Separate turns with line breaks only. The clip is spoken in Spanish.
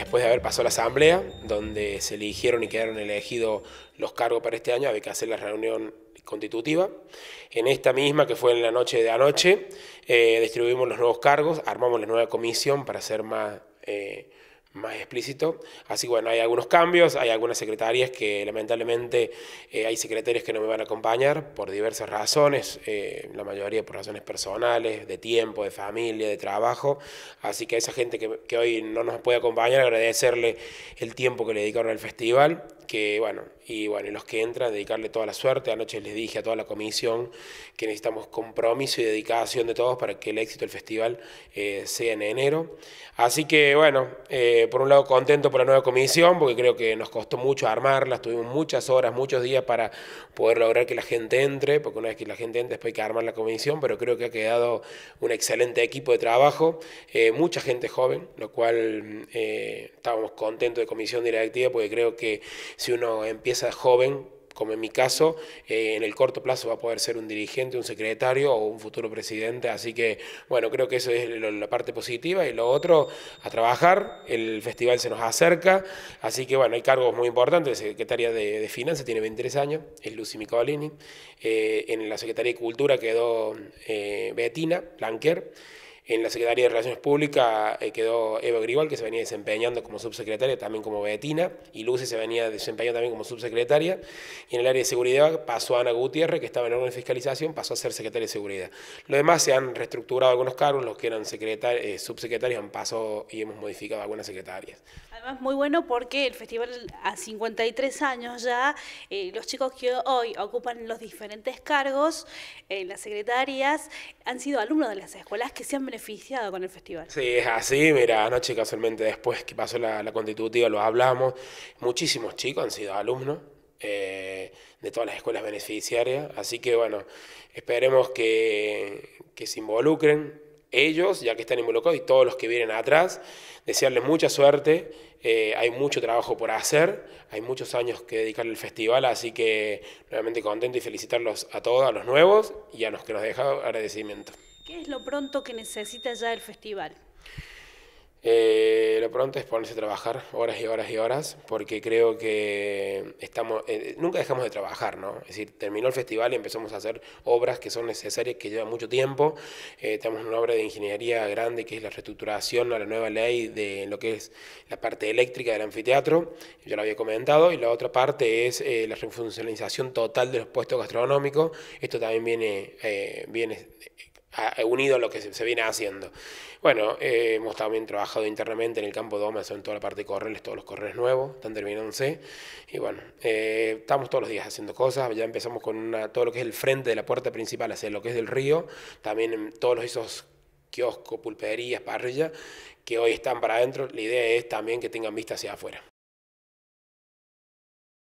después de haber pasado la asamblea, donde se eligieron y quedaron elegidos los cargos para este año, había que hacer la reunión constitutiva. En esta misma, que fue en la noche de anoche, eh, distribuimos los nuevos cargos, armamos la nueva comisión para hacer más... Eh, más explícito. Así bueno, hay algunos cambios, hay algunas secretarias que lamentablemente eh, hay secretarias que no me van a acompañar por diversas razones, eh, la mayoría por razones personales, de tiempo, de familia, de trabajo. Así que a esa gente que hoy no nos puede acompañar, agradecerle el tiempo que le dedicaron al festival que bueno, y bueno, y los que entran, dedicarle toda la suerte. Anoche les dije a toda la comisión que necesitamos compromiso y dedicación de todos para que el éxito del festival eh, sea en enero. Así que bueno, eh, por un lado contento por la nueva comisión, porque creo que nos costó mucho armarla, tuvimos muchas horas, muchos días para poder lograr que la gente entre, porque una vez que la gente entre después hay que armar la comisión, pero creo que ha quedado un excelente equipo de trabajo, eh, mucha gente joven, lo cual mm, estábamos contentos de comisión directiva, porque creo que si uno empieza joven, como en mi caso, eh, en el corto plazo va a poder ser un dirigente, un secretario o un futuro presidente. Así que, bueno, creo que eso es la parte positiva. Y lo otro, a trabajar. El festival se nos acerca. Así que, bueno, hay cargos muy importantes. Secretaria de, de Finanzas tiene 23 años, es Lucy Micolini. Eh, en la Secretaría de Cultura quedó eh, Betina Blanquer. En la Secretaría de Relaciones Públicas eh, quedó Eva Gribal, que se venía desempeñando como subsecretaria, también como Betina, y Lucy se venía desempeñando también como subsecretaria. Y en el área de seguridad pasó Ana Gutiérrez, que estaba en orden de fiscalización, pasó a ser secretaria de seguridad. Lo demás se han reestructurado algunos cargos, los que eran eh, subsecretarios han pasado y hemos modificado algunas secretarias.
Además, muy bueno porque el festival a 53 años ya, eh, los chicos que hoy ocupan los diferentes cargos en las secretarias han sido alumnos de las escuelas que se han beneficiado beneficiado con el festival.
Sí, es así. Mira, anoche casualmente después que pasó la, constitutiva lo hablamos. Muchísimos chicos han sido alumnos. Eh, de todas las escuelas beneficiarias. Así que bueno, esperemos que, se involucren ellos, ya que están involucrados, y todos los que vienen atrás. Desearles mucha suerte. Eh, hay mucho trabajo por hacer, hay muchos años que dedicar al festival, así que nuevamente contento y felicitarlos a todos, a los nuevos y a los que nos dejado agradecimiento.
¿Qué es lo pronto que necesita ya el festival?
Eh, lo pronto es ponerse a trabajar horas y horas y horas, porque creo que estamos, eh, nunca dejamos de trabajar, ¿no? Es decir, terminó el festival y empezamos a hacer obras que son necesarias, que llevan mucho tiempo. Eh, tenemos una obra de ingeniería grande que es la reestructuración a la nueva ley de lo que es la parte eléctrica del anfiteatro, ya lo había comentado, y la otra parte es la refuncionalización total de los puestos gastronómicos. Esto también viene, viene unido a lo que se, viene haciendo. Bueno, eh, hemos también trabajado internamente en el campo de en toda la parte de correles, todos los correles nuevos, están terminándose. Y bueno, eh, estamos todos los días haciendo cosas, ya empezamos con todo lo que es el frente de la puerta principal hacia lo que es del río, también todos esos kioscos, pulperías, parrillas, que hoy están para adentro, la idea es también que tengan vista hacia afuera.